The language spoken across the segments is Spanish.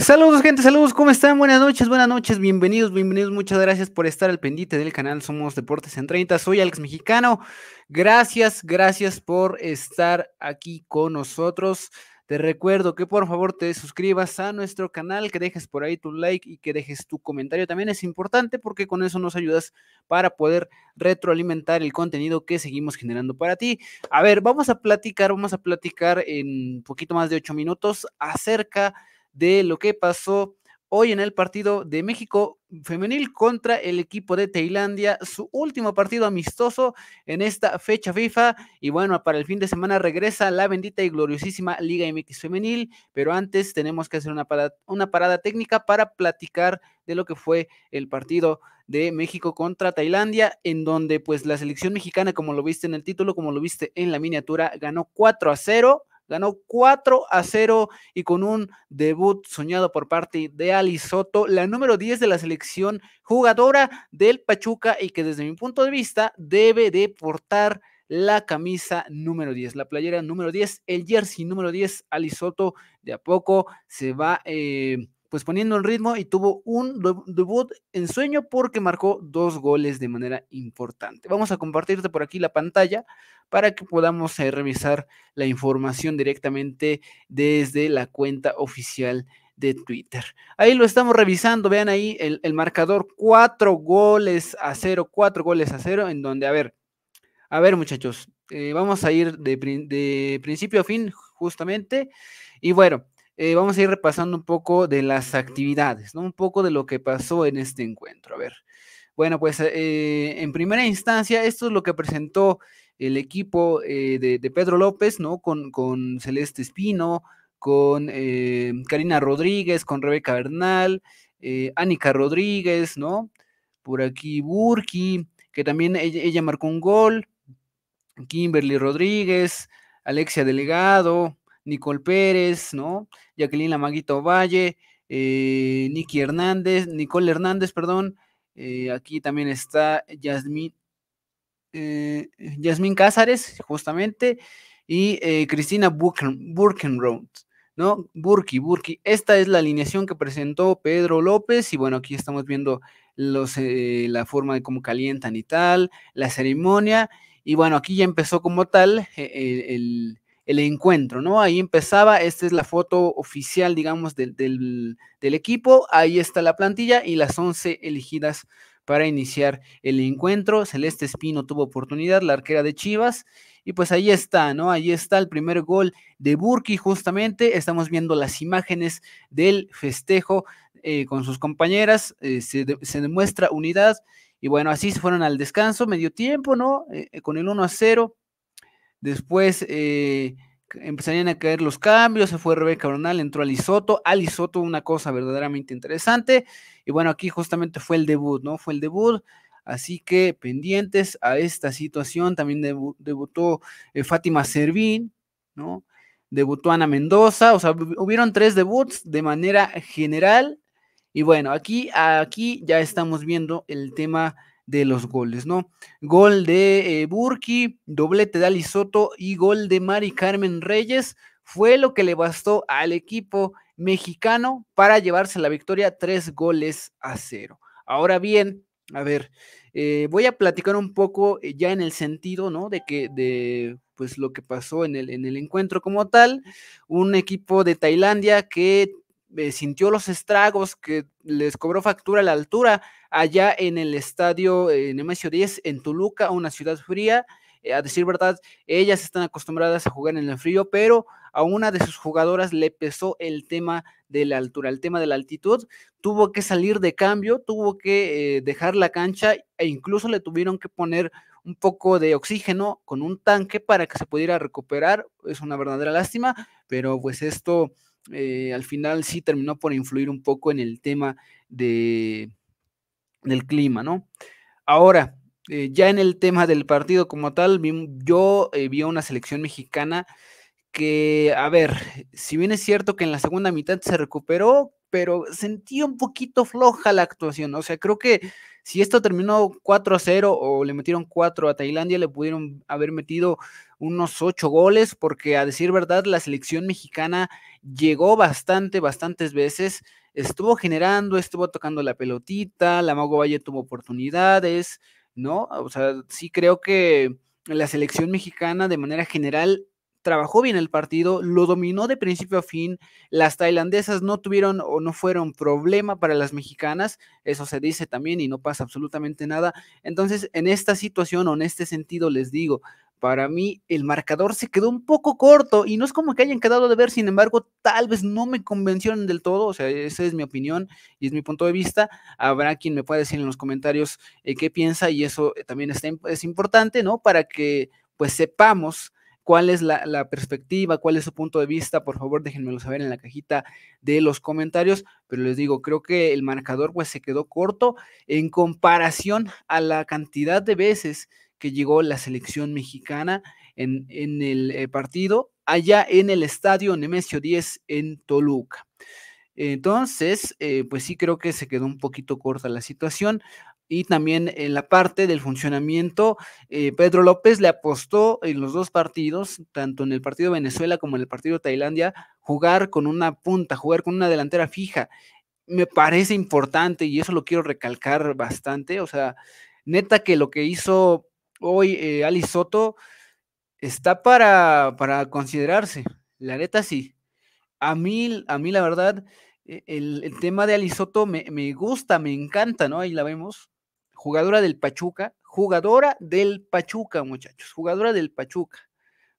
Saludos gente, saludos, ¿cómo están? Buenas noches, buenas noches, bienvenidos, bienvenidos, muchas gracias por estar al pendiente del canal Somos Deportes en 30, soy Alex Mexicano, gracias, gracias por estar aquí con nosotros. Te recuerdo que por favor te suscribas a nuestro canal, que dejes por ahí tu like y que dejes tu comentario. También es importante porque con eso nos ayudas para poder retroalimentar el contenido que seguimos generando para ti. A ver, vamos a platicar, vamos a platicar en poquito más de ocho minutos acerca de lo que pasó hoy en el partido de México femenil contra el equipo de Tailandia, su último partido amistoso en esta fecha FIFA y bueno, para el fin de semana regresa la bendita y gloriosísima Liga MX femenil, pero antes tenemos que hacer una parada, una parada técnica para platicar de lo que fue el partido de México contra Tailandia, en donde pues la selección mexicana, como lo viste en el título, como lo viste en la miniatura, ganó 4 a 0 ganó 4 a 0 y con un debut soñado por parte de Ali Soto, la número 10 de la selección jugadora del Pachuca y que desde mi punto de vista debe de portar la camisa número 10, la playera número 10, el jersey número 10, Ali Soto de a poco se va... Eh, pues poniendo el ritmo y tuvo un debut en sueño porque marcó dos goles de manera importante. Vamos a compartirte por aquí la pantalla para que podamos eh, revisar la información directamente desde la cuenta oficial de Twitter. Ahí lo estamos revisando, vean ahí el, marcador, cuatro goles a cero, cuatro goles a cero, en donde, a ver, a ver muchachos, eh, vamos a ir de principio a fin justamente. Y bueno, eh, vamos a ir repasando un poco de las actividades, ¿no? Un poco de lo que pasó en este encuentro. A ver. Bueno, pues eh, en primera instancia, esto es lo que presentó el equipo eh, de, Pedro López, ¿no? Con, Celeste Espino, con Karina Rodríguez, con Rebeca Bernal, Anica Rodríguez, ¿no? Por aquí Burki, que también ella, marcó un gol, Kimberly Rodríguez, Alexia Delegado, Nicole Pérez, ¿no? Jacqueline Lamaguito Valle, eh, Hernández, Nicole Hernández, perdón. Eh, aquí también está Yasmín, eh, Yasmín Cázares, justamente, y eh, Cristina Burkenroth, ¿no? Burki, Burki. Esta es la alineación que presentó Pedro López, y bueno, aquí estamos viendo los, eh, la forma de cómo calientan y tal, la ceremonia, y bueno, aquí ya empezó como tal el el encuentro, ¿no? Ahí empezaba, esta es la foto oficial, digamos, del, equipo, ahí está la plantilla y las 11 elegidas para iniciar el encuentro. Celeste Espino tuvo oportunidad, la arquera de Chivas, y pues ahí está, ¿no? Ahí está el primer gol de Burki, justamente. Estamos viendo las imágenes del festejo eh, con sus compañeras, eh, se, demuestra unidad, y bueno, así se fueron al descanso, medio tiempo, ¿no? Eh, con el 1 a 0. Después eh, empezarían a caer los cambios, se fue Rebeca Bernal, entró Alisoto, Alisoto una cosa verdaderamente interesante, y bueno, aquí justamente fue el debut, ¿no? Fue el debut, así que pendientes a esta situación, también debutó eh, Fátima Servín, ¿no? Debutó Ana Mendoza, o sea, hubieron tres debuts de manera general, y bueno, aquí, aquí ya estamos viendo el tema de los goles, ¿no? Gol de eh, Burki, doblete de Alisoto y gol de Mari Carmen Reyes fue lo que le bastó al equipo mexicano para llevarse la victoria tres goles a cero. Ahora bien, a ver, eh, voy a platicar un poco eh, ya en el sentido, ¿no? De que, de pues lo que pasó en el, en el encuentro como tal, un equipo de Tailandia que eh, sintió los estragos que les cobró factura la altura allá en el estadio Nemesio 10 en Toluca, una ciudad fría. Eh, a decir verdad, ellas están acostumbradas a jugar en el frío, pero a una de sus jugadoras le pesó el tema de la altura, el tema de la altitud. Tuvo que salir de cambio, tuvo que eh, dejar la cancha e incluso le tuvieron que poner un poco de oxígeno con un tanque para que se pudiera recuperar. Es una verdadera lástima, pero pues esto eh, al final sí terminó por influir un poco en el tema de, del clima, ¿no? Ahora, eh, ya en el tema del partido como tal, yo eh, vi una selección mexicana que, a ver, si bien es cierto que en la segunda mitad se recuperó, pero sentí un poquito floja la actuación. O sea, creo que si esto terminó 4 a 0 o le metieron 4 a Tailandia, le pudieron haber metido unos 8 goles, porque a decir verdad, la selección mexicana llegó bastante, bastantes veces, estuvo generando, estuvo tocando la pelotita, la Mago Valle tuvo oportunidades, ¿no? O sea, sí creo que la selección mexicana de manera general trabajó bien el partido, lo dominó de principio a fin, las tailandesas no tuvieron o no fueron problema para las mexicanas, eso se dice también y no pasa absolutamente nada. Entonces, en esta situación o en este sentido les digo, para mí el marcador se quedó un poco corto y no es como que hayan quedado de ver, sin embargo, tal vez no me convencieron del todo, o sea, esa es mi opinión y es mi punto de vista. Habrá quien me pueda decir en los comentarios eh, qué piensa y eso eh, también está, es importante, ¿no? Para que pues sepamos cuál es la, la, perspectiva, cuál es su punto de vista, por favor déjenmelo saber en la cajita de los comentarios, pero les digo, creo que el marcador pues se quedó corto en comparación a la cantidad de veces que llegó la selección mexicana en, el eh, partido allá en el estadio Nemesio 10 en Toluca. Entonces, eh, pues sí creo que se quedó un poquito corta la situación. Y también en la parte del funcionamiento, eh, Pedro López le apostó en los dos partidos, tanto en el partido Venezuela como en el partido Tailandia, jugar con una punta, jugar con una delantera fija. Me parece importante y eso lo quiero recalcar bastante. O sea, neta que lo que hizo hoy eh, Soto está para, para, considerarse. La neta sí. A mí, a mí la verdad, e, el, tema de Ali Soto me, me, gusta, me encanta, ¿no? Ahí la vemos. Jugadora del Pachuca, jugadora del Pachuca, muchachos, jugadora del Pachuca,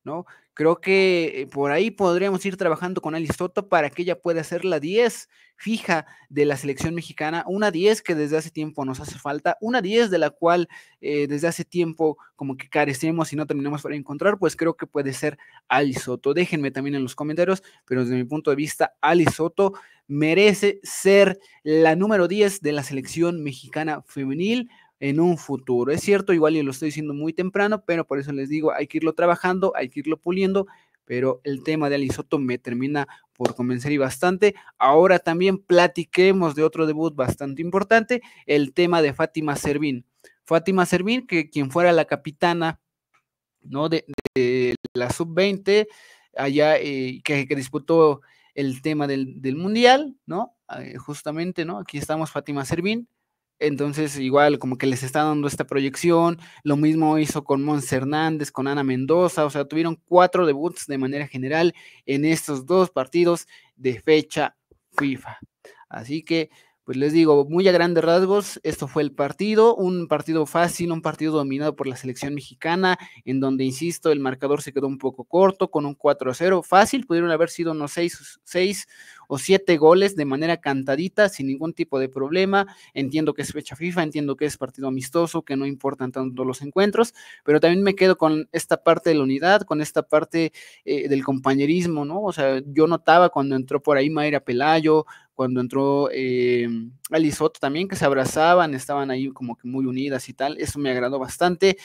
¿no? Creo que eh, por ahí podríamos ir trabajando con Alice Soto para que ella pueda ser la 10 fija de la selección mexicana, una 10 que desde hace tiempo nos hace falta, una 10 de la cual eh, desde hace tiempo como que carecemos y no terminamos para encontrar, pues creo que puede ser Alice Soto. Déjenme también en los comentarios, pero desde mi punto de vista, Alice Soto merece ser la número 10 de la selección mexicana femenil en un futuro. Es cierto, igual yo lo estoy diciendo muy temprano, pero por eso les digo, hay que irlo trabajando, hay que irlo puliendo, pero el tema de Alisoto me termina por convencer y bastante. Ahora también platiquemos de otro debut bastante importante, el tema de Fátima Servín. Fátima Servín, que quien fuera la capitana ¿no? de, la sub-20, allá eh, que, disputó el tema del, mundial, ¿no? Ah, eh, justamente, ¿no? Aquí estamos Fátima Servín, entonces, igual, como que les está dando esta proyección. Lo mismo hizo con Mons Hernández, con Ana Mendoza. O sea, tuvieron cuatro debuts de manera general en estos dos partidos de fecha FIFA. Así que, pues les digo, muy a grandes rasgos, esto fue el partido, un partido fácil, un partido dominado por la selección mexicana, en donde, insisto, el marcador se quedó un poco corto, con un 4-0, fácil, pudieron haber sido unos 6, 6 o siete goles de manera cantadita, sin ningún tipo de problema. Entiendo que es fecha FIFA, entiendo que es partido amistoso, que no importan tanto los encuentros, pero también me quedo con esta parte de la unidad, con esta parte eh, del compañerismo, ¿no? O sea, yo notaba cuando entró por ahí Mayra Pelayo, cuando entró eh, Alisoto también, que se abrazaban, estaban ahí como que muy unidas y tal, eso me agradó bastante.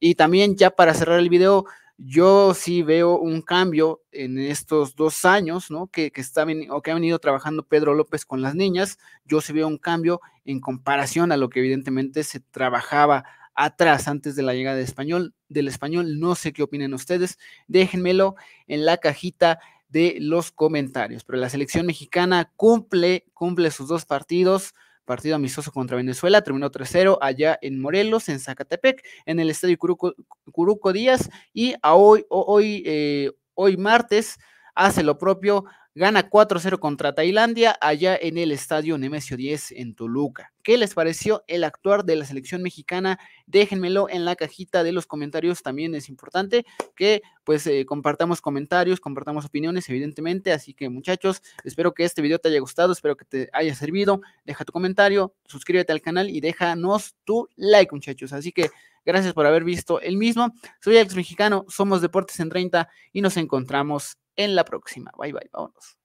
Y también ya para cerrar el video, yo sí veo un cambio en estos dos años, ¿no? Que, que, está, o que ha venido trabajando Pedro López con las niñas. Yo sí veo un cambio en comparación a lo que evidentemente se trabajaba atrás, antes de la llegada de español, del español. No sé qué opinen ustedes. Déjenmelo en la cajita de los comentarios. Pero la selección mexicana cumple, cumple sus dos partidos partido amistoso contra Venezuela, terminó 3-0 allá en Morelos, en Zacatepec, en el Estadio Curuco, Díaz, y hoy, hoy, eh, hoy martes hace lo propio Gana 4-0 contra Tailandia allá en el estadio Nemesio 10 en Toluca. ¿Qué les pareció el actuar de la selección mexicana? Déjenmelo en la cajita de los comentarios. También es importante que pues eh, compartamos comentarios, compartamos opiniones, evidentemente. Así que muchachos, espero que este video te haya gustado, espero que te haya servido. Deja tu comentario, suscríbete al canal y déjanos tu like, muchachos. Así que gracias por haber visto el mismo. Soy Alex Mexicano, somos Deportes en 30 y nos encontramos en la próxima. Bye bye, vámonos.